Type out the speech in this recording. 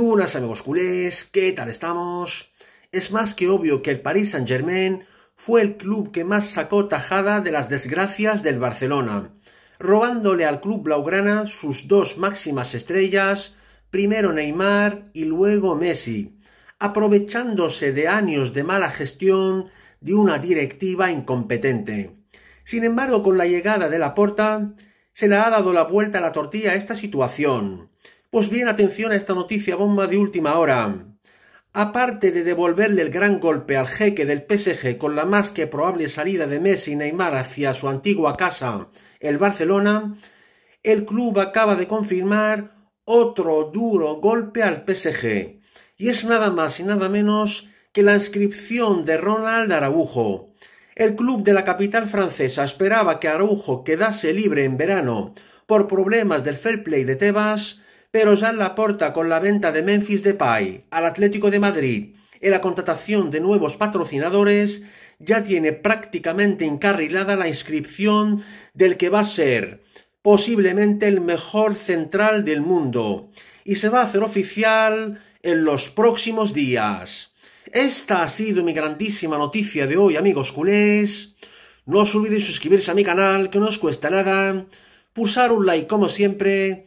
Buenas amigos culés, ¿qué tal estamos? Es más que obvio que el Paris Saint-Germain fue el club que más sacó tajada de las desgracias del Barcelona, robándole al club blaugrana sus dos máximas estrellas, primero Neymar y luego Messi, aprovechándose de años de mala gestión de una directiva incompetente. Sin embargo, con la llegada de Laporta, se le ha dado la vuelta a la tortilla a esta situación. Pues bien, atención a esta noticia bomba de última hora. Aparte de devolverle el gran golpe al jeque del PSG con la más que probable salida de Messi y Neymar hacia su antigua casa, el Barcelona, el club acaba de confirmar otro duro golpe al PSG. Y es nada más y nada menos que la inscripción de Ronald Araujo. El club de la capital francesa esperaba que Araujo quedase libre en verano por problemas del fair play de Tebas, pero ya la porta con la venta de Memphis Depay al Atlético de Madrid y la contratación de nuevos patrocinadores, ya tiene prácticamente encarrilada la inscripción del que va a ser posiblemente el mejor central del mundo y se va a hacer oficial en los próximos días. Esta ha sido mi grandísima noticia de hoy, amigos culés. No os olvidéis suscribirse a mi canal, que no os cuesta nada. Pulsar un like como siempre